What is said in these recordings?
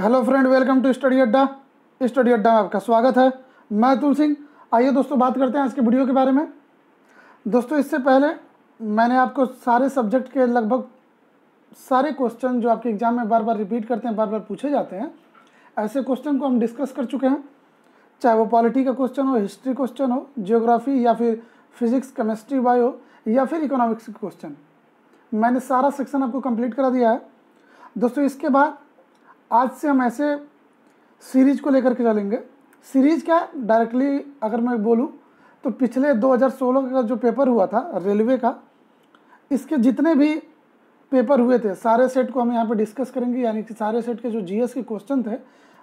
hello friend welcome to study Adda study Adda में आपका स्वागत है मैं अतुल सिंह आइए दोस्तों बात करते हैं आज के वीडियो के बारे में दोस्तों इससे पहले मैंने आपको सारे सब्जेक्ट के लगभग सारे क्वेश्चन जो आपके एग्ज़ाम में बार बार रिपीट करते हैं बार बार पूछे जाते हैं ऐसे क्वेश्चन को हम डिस्कस कर चुके हैं चाहे वो पॉलिटी का क्वेश्चन हो हिस्ट्री क्वेश्चन हो जियोग्राफी या फिर फिजिक्स केमिस्ट्री बायो या फिर इकोनॉमिक्स क्वेश्चन मैंने सारा सेक्शन आपको कंप्लीट करा दिया है दोस्तों इसके बाद आज से हम ऐसे सीरीज को लेकर के चलेंगे सीरीज क्या डायरेक्टली अगर मैं बोलूँ तो पिछले 2016 का जो पेपर हुआ था रेलवे का इसके जितने भी पेपर हुए थे सारे सेट को हम यहाँ पे डिस्कस करेंगे यानी कि सारे सेट के जो जीएस के क्वेश्चन थे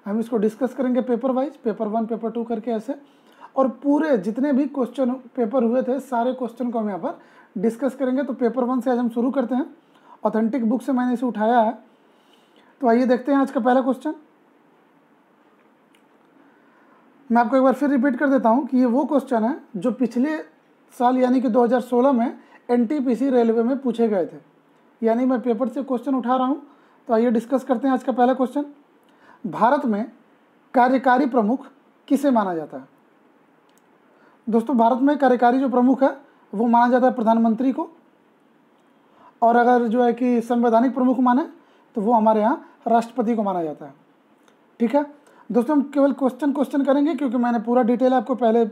हम इसको डिस्कस करेंगे paper wise paper one paper two करके ऐसे और पूरे जितने भी क्वेश्चन पेपर हुए थे सारे क्वेश्चन को हम यहाँ पर डिस्कस करेंगे तो पेपर वन से आज हम शुरू करते हैं ऑथेंटिक बुक से मैंने इसे उठाया है तो आइए देखते हैं आज का पहला क्वेश्चन मैं आपको एक बार फिर रिपीट कर देता हूँ कि ये वो क्वेश्चन है जो पिछले साल यानी कि 2016 में एनटीपीसी रेलवे में पूछे गए थे यानी मैं पेपर से क्वेश्चन उठा रहा हूँ तो आइए डिस्कस करते हैं आज का पहला क्वेश्चन भारत में कार्यकारी प्रमुख किसे माना जाता है दोस्तों भारत में कार्यकारी जो प्रमुख है वो माना जाता है प्रधानमंत्री को और अगर जो है कि संवैधानिक प्रमुख माने तो वो हमारे यहाँ राष्ट्रपति को माना जाता है ठीक है दोस्तों हम केवल क्वेश्चन क्वेश्चन करेंगे क्योंकि मैंने पूरा डिटेल आपको पहले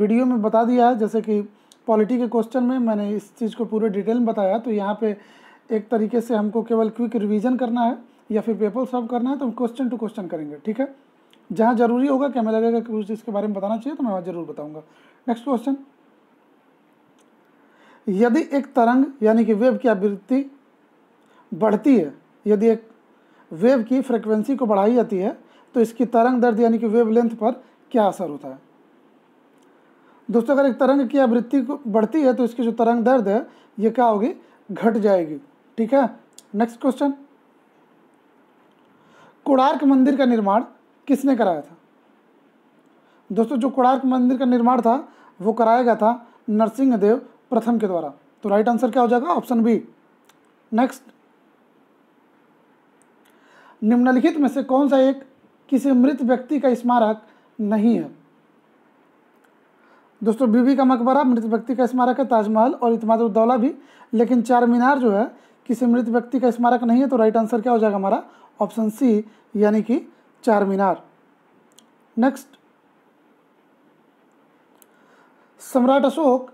वीडियो में बता दिया है जैसे कि पॉलिटी के क्वेश्चन में मैंने इस चीज़ को पूरे डिटेल में बताया तो यहाँ पे एक तरीके से हमको केवल क्विक रिवीजन करना है या फिर पेपर सॉल्व करना है तो हम क्वेश्चन टू क्वेश्चन करेंगे ठीक है जहाँ ज़रूरी होगा क्या मैं लगेगा कि चीज़ इसके बारे में बताना चाहिए तो मैं वहाँ ज़रूर बताऊँगा नेक्स्ट क्वेश्चन यदि एक तरंग यानी कि वेब की आवृत्ति बढ़ती है यदि एक वेव की फ्रिक्वेंसी को बढ़ाई जाती है तो इसकी तरंग दर्द यानी कि वेव लेंथ पर क्या असर होता है दोस्तों अगर एक तरंग की आवृत्ति को बढ़ती है तो इसकी जो तरंग दर्द है ये क्या होगी घट जाएगी ठीक है नेक्स्ट क्वेश्चन कोणार्क मंदिर का निर्माण किसने कराया था दोस्तों जो कोणार्क मंदिर का निर्माण था वो कराया गया था नरसिंह देव प्रथम के द्वारा तो राइट आंसर क्या हो जाएगा ऑप्शन बी नेक्स्ट निम्नलिखित में से कौन सा एक किसी मृत व्यक्ति का स्मारक नहीं है दोस्तों बीबी का मकबरा मृत व्यक्ति का स्मारक है ताजमहल और इतमादुद्दौला भी लेकिन चार मीनार जो है किसी मृत व्यक्ति का स्मारक नहीं है तो राइट आंसर क्या हो जाएगा हमारा ऑप्शन सी यानी कि चार मीनार नेक्स्ट सम्राट अशोक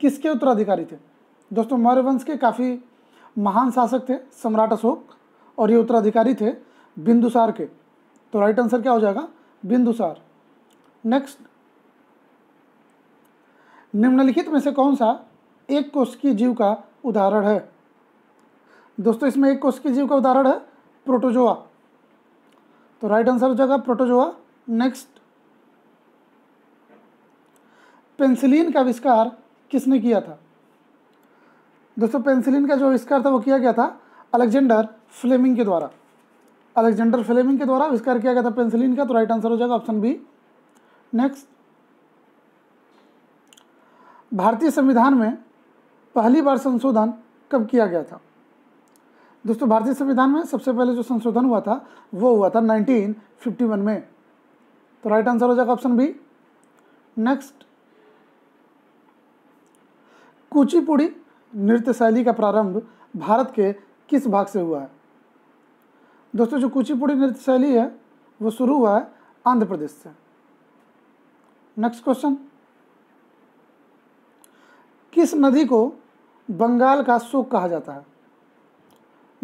किसके उत्तराधिकारी थे दोस्तों मौर्य वंश के काफ़ी महान शासक थे सम्राट अशोक और ये उत्तराधिकारी थे बिंदुसार के तो राइट आंसर क्या हो जाएगा बिंदुसार नेक्स्ट निम्नलिखित में से कौन सा एक की जीव का उदाहरण है दोस्तों इसमें एक की जीव का उदाहरण है प्रोटोजोआ तो राइट आंसर हो जाएगा प्रोटोजोआ नेक्स्ट पेंसिलिन का आविष्कार किसने किया था दोस्तों पेंसिलिन का जो आविष्कार था वो किया गया था अलेक्जेंडर फ्लेमिंग के द्वारा अलेक्जेंडर फ्लेमिंग के द्वारा आविष्कार किया गया था पेंसिलिन का तो राइट आंसर हो जाएगा ऑप्शन बी नेक्स्ट भारतीय संविधान में पहली बार संशोधन कब किया गया था दोस्तों भारतीय संविधान में सबसे पहले जो संशोधन हुआ था वो हुआ था 1951 में तो राइट आंसर हो जाएगा ऑप्शन बी नेक्स्ट कुचिपुड़ी नृत्य शैली का प्रारंभ भारत के किस भाग से हुआ है दोस्तों जो कुचिपुड़ी नृत्य शैली है वो शुरू हुआ है आंध्र प्रदेश से नेक्स्ट क्वेश्चन किस नदी को बंगाल का शोक कहा जाता है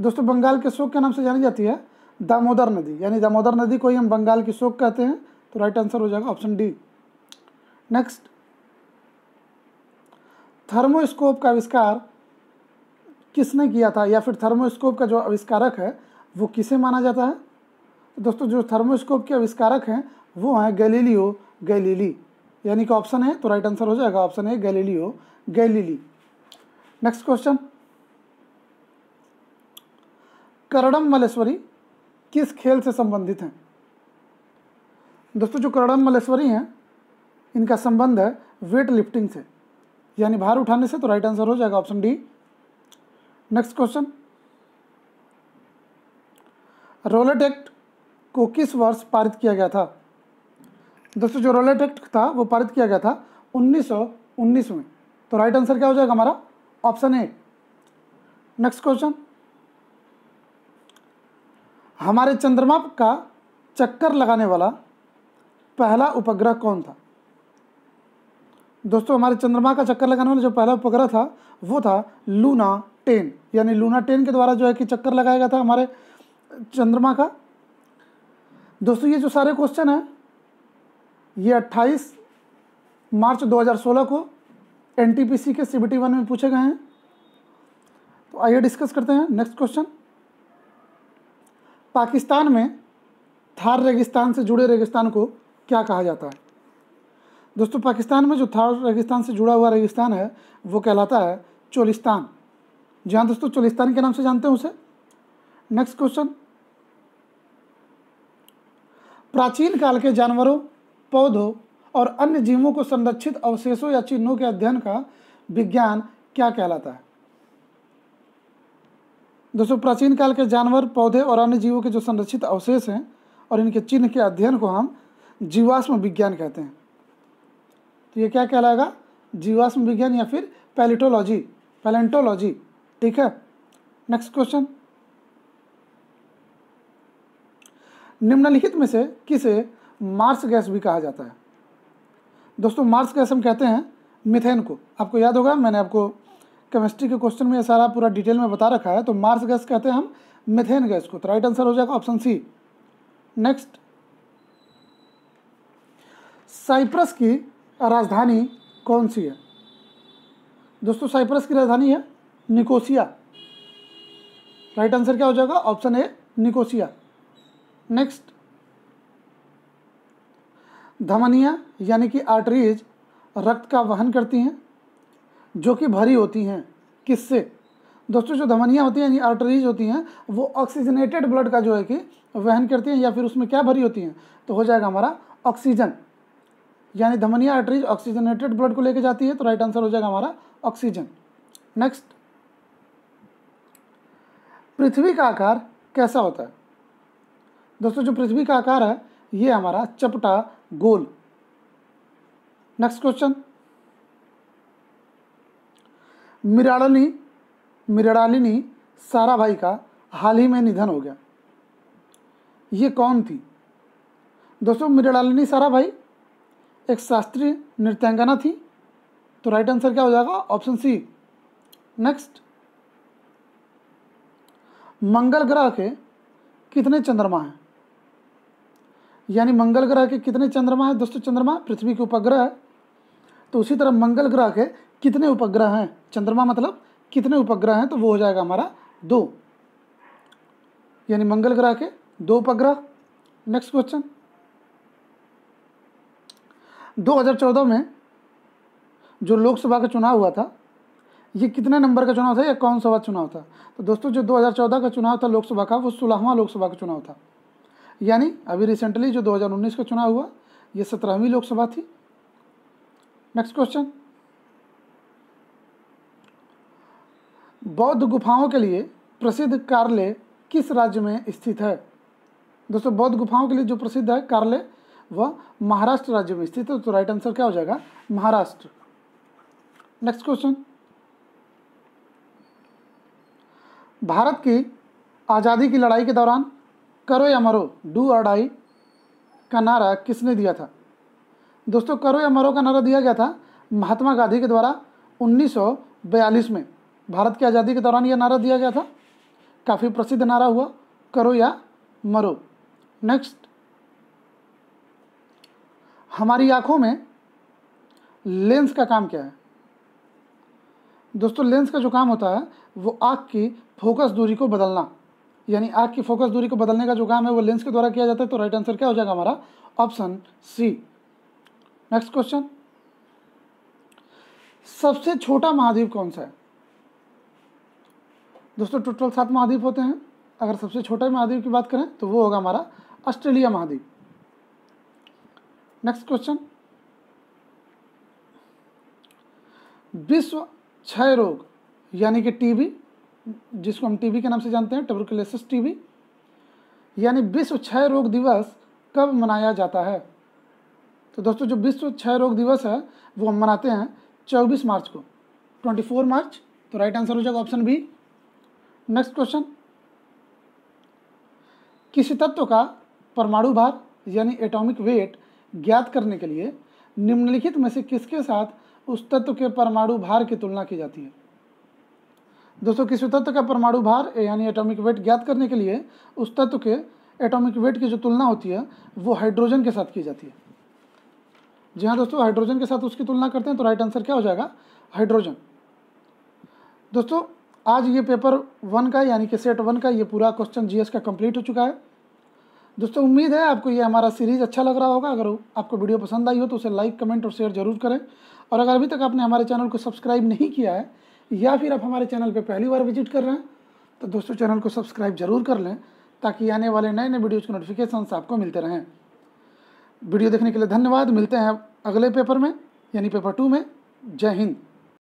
दोस्तों बंगाल के शोक के नाम से जानी जाती है दामोदर नदी यानी दामोदर नदी को ही हम बंगाल की शोक कहते हैं तो राइट आंसर हो जाएगा ऑप्शन डी नेक्स्ट थर्मोस्कोप का आविष्कार किसने किया था या फिर थर्मोस्कोप का जो आविष्कारक है वो किसे माना जाता है तो दोस्तों जो थर्मोस्कोप के आविष्कारक हैं वो हैं गैलीलियो गैलीली यानी कि ऑप्शन है तो राइट आंसर हो जाएगा ऑप्शन है Galileo Galilei next question Karnam Malleswari किस खेल से संबंधित हैं दोस्तों जो करडम मलेश्वरी हैं इनका संबंध है वेट लिफ्टिंग से यानी भार उठाने से तो राइट आंसर हो जाएगा option D next question Rowlatt Act को किस वर्ष पारित किया गया था दोस्तों जो रोलेट एक्ट था वो पारित किया गया था 1919 में तो राइट आंसर क्या हो जाएगा हमारा ऑप्शन ए नेक्स्ट क्वेश्चन हमारे चंद्रमा का चक्कर लगाने वाला पहला उपग्रह कौन था दोस्तों हमारे चंद्रमा का चक्कर लगाने वाला जो पहला उपग्रह था वो था लूना टेन यानी लूना टेन के द्वारा जो है कि चक्कर लगाया गया था हमारे चंद्रमा का दोस्तों ये जो सारे क्वेश्चन हैं ये 28 मार्च 2016 को एनटीपीसी के सीबीटी वन में पूछे गए हैं तो आइए डिस्कस करते हैं नेक्स्ट क्वेश्चन पाकिस्तान में थार रेगिस्तान से जुड़े रेगिस्तान को क्या कहा जाता है दोस्तों पाकिस्तान में जो थार रेगिस्तान से जुड़ा हुआ रेगिस्तान है वो कहलाता है चोलिस्तान जी हाँ दोस्तों चोलिस्तान के नाम से जानते हैं उसे नेक्स्ट क्वेश्चन प्राचीन काल के जानवरों पौधों और अन्य जीवों को संरक्षित अवशेषों या चिन्हों के अध्ययन का विज्ञान क्या कहलाता है दोस्तों प्राचीन काल के जानवर पौधे और अन्य जीवों के जो संरक्षित अवशेष हैं और इनके चिन्ह के अध्ययन को हम जीवाश्म विज्ञान कहते हैं तो ये क्या कहलाएगा जीवाश्म विज्ञान या फिर पैलिटोलॉजी पैलेंटोलॉजी ठीक है नेक्स्ट क्वेश्चन निम्नलिखित में से किसे मार्स गैस भी कहा जाता है दोस्तों मार्स गैस हम कहते हैं मिथेन को आपको याद होगा मैंने आपको केमिस्ट्री के क्वेश्चन में यह सारा पूरा डिटेल में बता रखा है तो मार्स गैस कहते हैं हम मिथेन गैस को तो राइट आंसर हो जाएगा ऑप्शन सी नेक्स्ट साइप्रस की राजधानी कौन सी है दोस्तों साइप्रस की राजधानी है निकोसिया राइट आंसर क्या हो जाएगा ऑप्शन ए निकोसिया नेक्स्ट धमनियाँ यानी कि आर्टरीज रक्त का वहन करती हैं जो कि भरी होती हैं किससे दोस्तों जो धमनियाँ होती हैं यानी आर्टरीज होती हैं वो ऑक्सीजनेटेड ब्लड का जो है कि वहन करती हैं या फिर उसमें क्या भरी होती हैं तो हो जाएगा हमारा ऑक्सीजन यानी धमनिया आर्टरीज ऑक्सीजनेटेड ब्लड को लेके जाती है तो राइट आंसर हो जाएगा हमारा ऑक्सीजन नेक्स्ट पृथ्वी का आकार कैसा होता है दोस्तों जो पृथ्वी का आकार है ये हमारा चपटा गोल नेक्स्ट क्वेश्चन मिराड़नी मिराड़ालिनी भाई का हाल ही में निधन हो गया ये कौन थी दोस्तों सारा भाई एक शास्त्रीय नृत्यांगना थी तो राइट आंसर क्या हो जाएगा ऑप्शन सी नेक्स्ट मंगल ग्रह के कितने चंद्रमा हैं यानी मंगल ग्रह के कितने चंद्रमा है दोस्तों चंद्रमा पृथ्वी के उपग्रह है तो उसी तरह मंगल ग्रह के कितने उपग्रह हैं चंद्रमा मतलब कितने उपग्रह हैं तो वो हो जाएगा हमारा दो यानी मंगल ग्रह के दो उपग्रह नेक्स्ट क्वेश्चन 2014 में जो लोकसभा का चुनाव हुआ था ये कितने नंबर का चुनाव था या कौन सा चुनाव था तो दोस्तों जो 2014 का चुनाव था लोकसभा का वो सोलहवा लोकसभा का चुनाव था यानी अभी रिसेंटली जो 2019 का चुनाव हुआ ये सत्रहवीं लोकसभा थी नेक्स्ट क्वेश्चन बौद्ध गुफाओं के लिए प्रसिद्ध कार्ले किस राज्य में स्थित है दोस्तों बौद्ध गुफाओं के लिए जो प्रसिद्ध है कार्ले वह महाराष्ट्र राज्य में स्थित है तो राइट आंसर क्या हो जाएगा महाराष्ट्र नेक्स्ट क्वेश्चन भारत की आज़ादी की लड़ाई के दौरान करो या मरो डू और डाई का नारा किसने दिया था दोस्तों करो या मरो का नारा दिया गया था महात्मा गांधी के द्वारा 1942 में भारत की आज़ादी के दौरान यह नारा दिया गया था काफ़ी प्रसिद्ध नारा हुआ करो या मरो नेक्स्ट हमारी आँखों में लेंस का काम क्या है दोस्तों लेंस का जो काम होता है वो आँख की फोकस दूरी को बदलना यानी आग की फोकस दूरी को बदलने का जो काम है वो लेंस के द्वारा किया जाता है तो राइट आंसर क्या हो जाएगा हमारा ऑप्शन सी नेक्स्ट क्वेश्चन सबसे छोटा महाद्वीप कौन सा है दोस्तों टोटल सात महाद्वीप होते हैं अगर सबसे छोटे महाद्वीप की बात करें तो वो होगा हमारा ऑस्ट्रेलिया महाद्वीप नेक्स्ट क्वेश्चन विश्व क्षय रोग यानी कि टीबी जिसको हम टीबी के नाम से जानते हैं टबरकुलेसिस टीबी यानी विश्व क्षय रोग दिवस कब मनाया जाता है तो दोस्तों जो विश्व क्षय रोग दिवस है वो हम मनाते हैं 24 मार्च को 24 मार्च तो राइट आंसर हो जाएगा ऑप्शन बी नेक्स्ट क्वेश्चन किसी तत्व का परमाणु भार यानी एटॉमिक वेट ज्ञात करने के लिए निम्नलिखित में से किसके साथ उस तत्व के परमाणु भार की तुलना की जाती है दोस्तों किसी तत्व का परमाणु भार यानी एटॉमिक वेट ज्ञात करने के लिए उस तत्व के एटॉमिक वेट की जो तुलना होती है वो हाइड्रोजन के साथ की जाती है जी हाँ दोस्तों हाइड्रोजन के साथ उसकी तुलना करते हैं तो राइट आंसर क्या हो जाएगा हाइड्रोजन दोस्तों आज ये पेपर वन का यानी कि सेट वन का ये पूरा क्वेश्चन जीएस का कंप्लीट हो चुका है दोस्तों उम्मीद है आपको ये हमारा सीरीज़ अच्छा लग रहा होगा अगर आपको वीडियो पसंद आई हो तो उसे लाइक कमेंट और शेयर जरूर करें और अगर अभी तक आपने हमारे चैनल को सब्सक्राइब नहीं किया है या फिर आप हमारे चैनल पर पहली बार विजिट कर रहे हैं तो दोस्तों चैनल को सब्सक्राइब जरूर कर लें ताकि आने वाले नए नए वीडियोज़ के नोटिफिकेशन आपको मिलते रहें वीडियो देखने के लिए धन्यवाद मिलते हैं अगले पेपर में यानी पेपर टू में जय हिंद